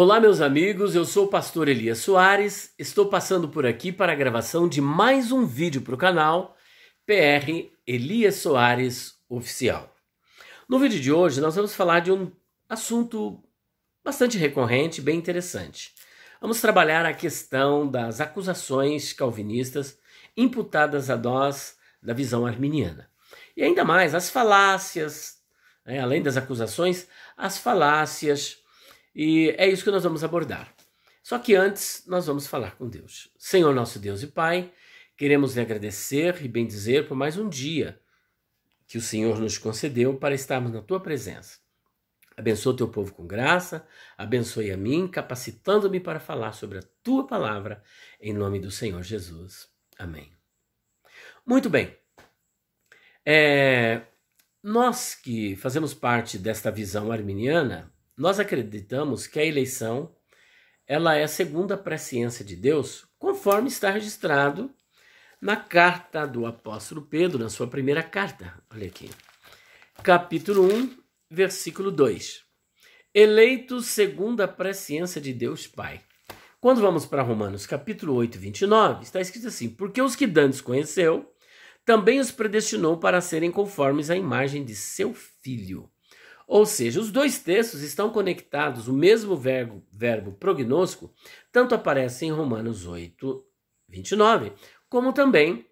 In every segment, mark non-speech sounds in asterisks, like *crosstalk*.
Olá, meus amigos, eu sou o pastor Elias Soares, estou passando por aqui para a gravação de mais um vídeo para o canal PR Elias Soares Oficial. No vídeo de hoje, nós vamos falar de um assunto bastante recorrente, bem interessante. Vamos trabalhar a questão das acusações calvinistas imputadas a nós da visão arminiana. E ainda mais, as falácias, né, além das acusações, as falácias e é isso que nós vamos abordar. Só que antes, nós vamos falar com Deus. Senhor nosso Deus e Pai, queremos lhe agradecer e bendizer por mais um dia que o Senhor nos concedeu para estarmos na tua presença. Abençoa o teu povo com graça, abençoe a mim, capacitando-me para falar sobre a tua palavra, em nome do Senhor Jesus. Amém. Muito bem. É, nós que fazemos parte desta visão arminiana, nós acreditamos que a eleição ela é a segunda presciência de Deus, conforme está registrado na carta do apóstolo Pedro, na sua primeira carta. Olha aqui. Capítulo 1, versículo 2. Eleitos segundo a presciência de Deus Pai. Quando vamos para Romanos capítulo 8, 29, está escrito assim: Porque os que dantes conheceu, também os predestinou para serem conformes à imagem de seu filho, ou seja, os dois textos estão conectados, o mesmo verbo, verbo prognóstico tanto aparece em Romanos 8, 29, como também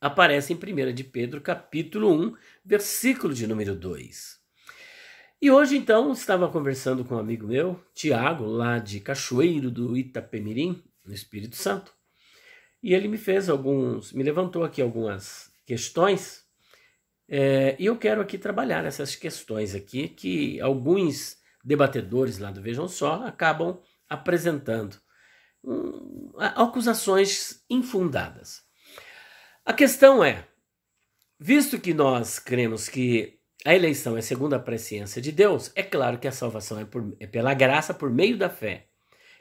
aparece em 1 de Pedro, capítulo 1, versículo de número 2. E hoje, então, estava conversando com um amigo meu, Tiago, lá de Cachoeiro do Itapemirim, no Espírito Santo, e ele me fez alguns, me levantou aqui algumas questões é, e eu quero aqui trabalhar essas questões aqui que alguns debatedores lá do Vejam Só acabam apresentando. Um, acusações infundadas. A questão é, visto que nós cremos que a eleição é segundo a presciência de Deus, é claro que a salvação é, por, é pela graça, por meio da fé.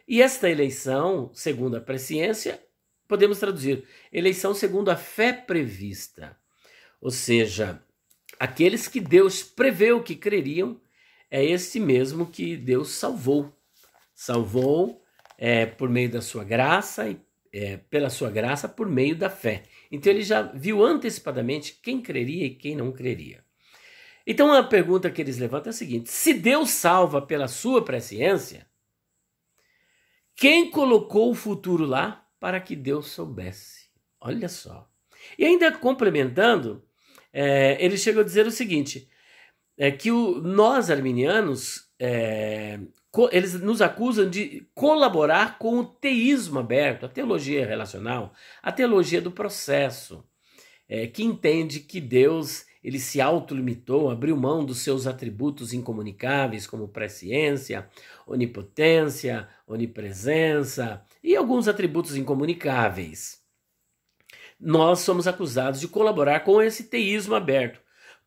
E esta eleição, segundo a presciência, podemos traduzir, eleição segundo a fé prevista. Ou seja, aqueles que Deus preveu que creriam, é esse mesmo que Deus salvou. Salvou é, por meio da sua graça e é, pela sua graça por meio da fé. Então ele já viu antecipadamente quem creria e quem não creria. Então a pergunta que eles levantam é a seguinte: se Deus salva pela sua presciência, quem colocou o futuro lá para que Deus soubesse? Olha só. E ainda complementando, é, ele chega a dizer o seguinte: é que o, nós arminianos é, co, eles nos acusam de colaborar com o teísmo aberto, a teologia relacional, a teologia do processo, é, que entende que Deus ele se autolimitou, abriu mão dos seus atributos incomunicáveis, como presciência, onipotência, onipresença e alguns atributos incomunicáveis nós somos acusados de colaborar com esse teísmo aberto,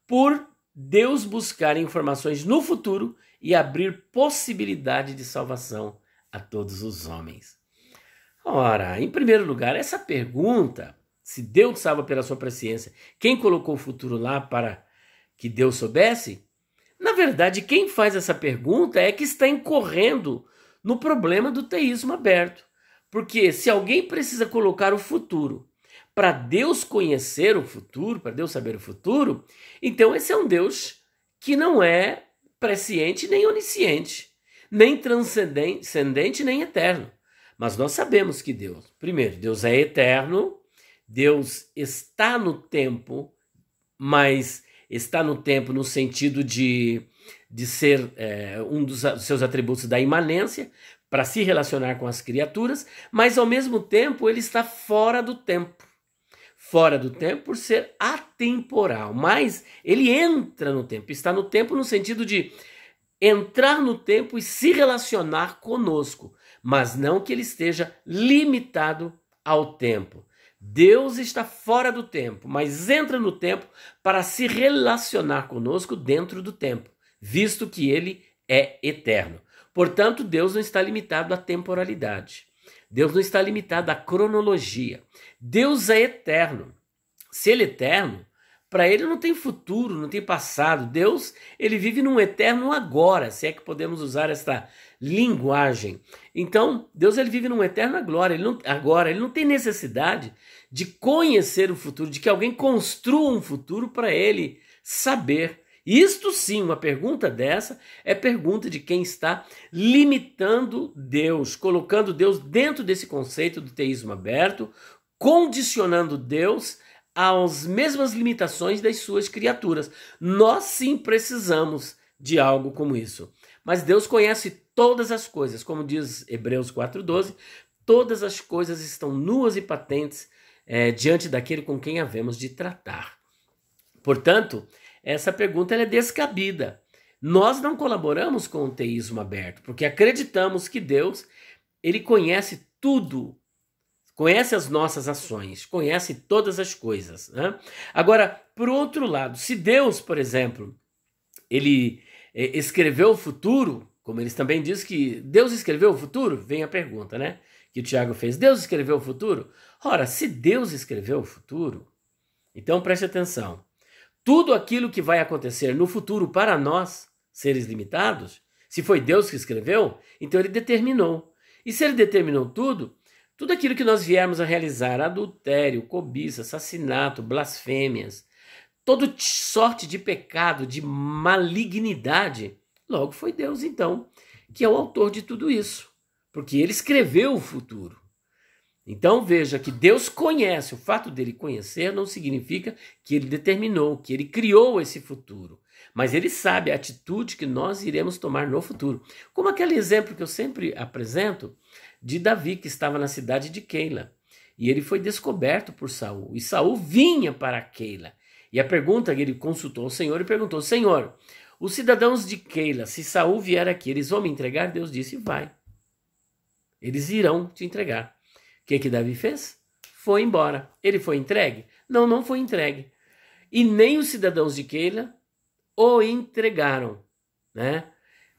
por Deus buscar informações no futuro e abrir possibilidade de salvação a todos os homens. Ora, em primeiro lugar, essa pergunta, se Deus salva pela sua presciência, quem colocou o futuro lá para que Deus soubesse? Na verdade, quem faz essa pergunta é que está incorrendo no problema do teísmo aberto. Porque se alguém precisa colocar o futuro para Deus conhecer o futuro, para Deus saber o futuro, então esse é um Deus que não é presciente nem onisciente, nem transcendente nem eterno. Mas nós sabemos que Deus, primeiro, Deus é eterno, Deus está no tempo, mas está no tempo no sentido de, de ser é, um dos seus atributos da imanência, para se relacionar com as criaturas, mas ao mesmo tempo ele está fora do tempo fora do tempo por ser atemporal, mas ele entra no tempo, está no tempo no sentido de entrar no tempo e se relacionar conosco, mas não que ele esteja limitado ao tempo. Deus está fora do tempo, mas entra no tempo para se relacionar conosco dentro do tempo, visto que ele é eterno. Portanto, Deus não está limitado à temporalidade. Deus não está limitado à cronologia. Deus é eterno. Se ele é eterno, para ele não tem futuro, não tem passado. Deus, ele vive num eterno agora, se é que podemos usar esta linguagem. Então, Deus ele vive num eterno agora, ele não, agora, ele não tem necessidade de conhecer o futuro, de que alguém construa um futuro para ele saber isto sim, uma pergunta dessa é pergunta de quem está limitando Deus, colocando Deus dentro desse conceito do teísmo aberto, condicionando Deus às mesmas limitações das suas criaturas. Nós sim precisamos de algo como isso. Mas Deus conhece todas as coisas, como diz Hebreus 4,12, todas as coisas estão nuas e patentes é, diante daquele com quem havemos de tratar. Portanto, essa pergunta é descabida. Nós não colaboramos com o teísmo aberto, porque acreditamos que Deus, ele conhece tudo, conhece as nossas ações, conhece todas as coisas. Né? Agora, por outro lado, se Deus, por exemplo, ele eh, escreveu o futuro, como eles também dizem que Deus escreveu o futuro, vem a pergunta, né? Que o Tiago fez. Deus escreveu o futuro? Ora, se Deus escreveu o futuro, então preste atenção. Tudo aquilo que vai acontecer no futuro para nós, seres limitados, se foi Deus que escreveu, então ele determinou. E se ele determinou tudo, tudo aquilo que nós viermos a realizar, adultério, cobiça, assassinato, blasfêmias, toda sorte de pecado, de malignidade, logo foi Deus então, que é o autor de tudo isso, porque ele escreveu o futuro. Então veja que Deus conhece, o fato dele conhecer não significa que ele determinou, que ele criou esse futuro, mas ele sabe a atitude que nós iremos tomar no futuro. Como aquele exemplo que eu sempre apresento de Davi que estava na cidade de Keila e ele foi descoberto por Saul, e Saul vinha para Keila. E a pergunta que ele consultou o Senhor e perguntou: Senhor, os cidadãos de Keila, se Saul vier aqui, eles vão me entregar? Deus disse: Vai. Eles irão te entregar que que Davi fez? Foi embora. Ele foi entregue? Não, não foi entregue. E nem os cidadãos de Keila o entregaram, né?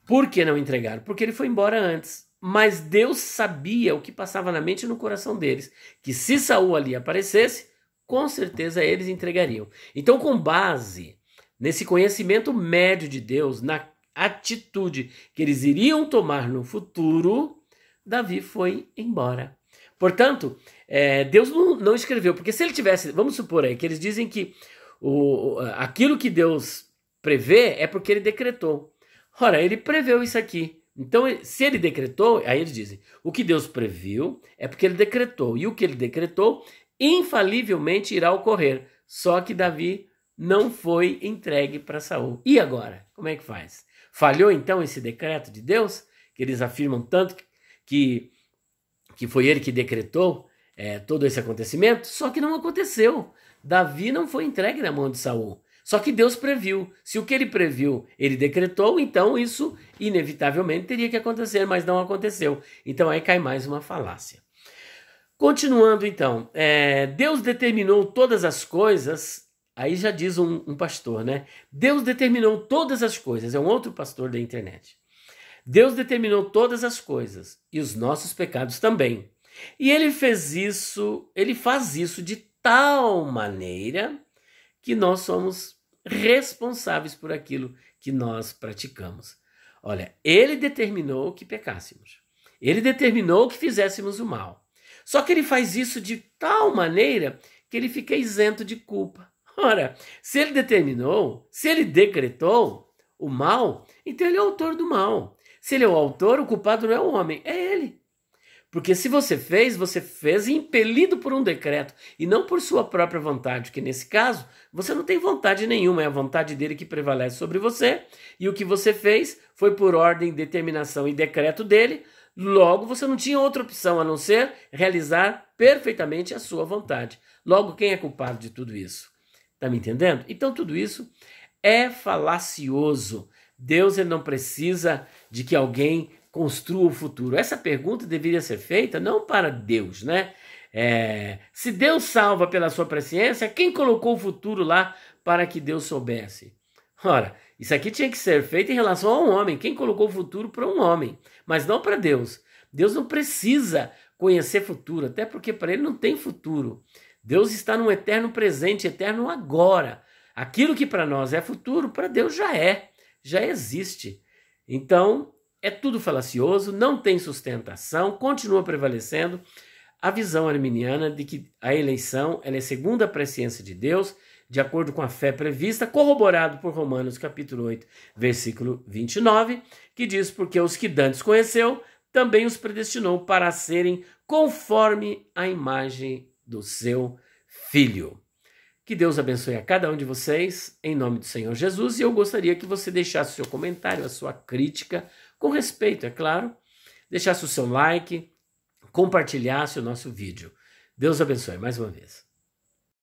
Por que não entregaram? Porque ele foi embora antes. Mas Deus sabia o que passava na mente e no coração deles, que se Saul ali aparecesse, com certeza eles entregariam. Então, com base nesse conhecimento médio de Deus, na atitude que eles iriam tomar no futuro, Davi foi embora. Portanto, é, Deus não, não, escreveu, porque se ele tivesse, vamos supor aí, que eles dizem que o, aquilo que Deus prevê é porque ele decretou. Ora, ele preveu isso aqui. Então, se ele decretou, aí eles dizem, o que Deus previu é porque ele decretou, e o que ele decretou infalivelmente irá ocorrer. Só que Davi não foi entregue para Saul. E agora? Como é que faz? Falhou então esse decreto de Deus, que eles afirmam tanto que, que que foi ele que decretou é, todo esse acontecimento, só que não aconteceu. Davi não foi entregue na mão de Saul. Só que Deus previu. Se o que ele previu, ele decretou, então isso inevitavelmente teria que acontecer, mas não aconteceu. Então aí cai mais uma falácia. Continuando então, é, Deus determinou todas as coisas. Aí já diz um, um pastor, né? Deus determinou todas as coisas. É um outro pastor da internet. Deus determinou todas as coisas e os nossos pecados também. E ele fez isso, ele faz isso de tal maneira que nós somos responsáveis por aquilo que nós praticamos. Olha, ele determinou que pecássemos. Ele determinou que fizéssemos o mal. Só que ele faz isso de tal maneira que ele fica isento de culpa. *laughs* Ora, se ele determinou, se ele decretou o mal, então ele é autor do mal. Se ele é o autor, o culpado não é o homem, é ele. Porque se você fez, você fez impelido por um decreto e não por sua própria vontade, que nesse caso você não tem vontade nenhuma, é a vontade dele que prevalece sobre você, e o que você fez foi por ordem, determinação e decreto dele, logo você não tinha outra opção a não ser realizar perfeitamente a sua vontade. Logo, quem é culpado de tudo isso? Tá me entendendo? Então, tudo isso é falacioso. Deus ele não precisa de que alguém construa o futuro. Essa pergunta deveria ser feita não para Deus, né? É, se Deus salva pela sua presciência, quem colocou o futuro lá para que Deus soubesse? Ora, isso aqui tinha que ser feito em relação ao homem. Quem colocou o futuro para um homem, mas não para Deus. Deus não precisa conhecer futuro, até porque para ele não tem futuro. Deus está num eterno presente, eterno agora. Aquilo que para nós é futuro, para Deus já é já existe. Então, é tudo falacioso, não tem sustentação, continua prevalecendo a visão arminiana de que a eleição é segundo a presciência de Deus, de acordo com a fé prevista, corroborado por Romanos capítulo 8, versículo 29, que diz, porque os que dantes conheceu, também os predestinou para serem conforme a imagem do seu filho. Que Deus abençoe a cada um de vocês, em nome do Senhor Jesus. E eu gostaria que você deixasse o seu comentário, a sua crítica, com respeito, é claro. Deixasse o seu like, compartilhasse o nosso vídeo. Deus abençoe mais uma vez.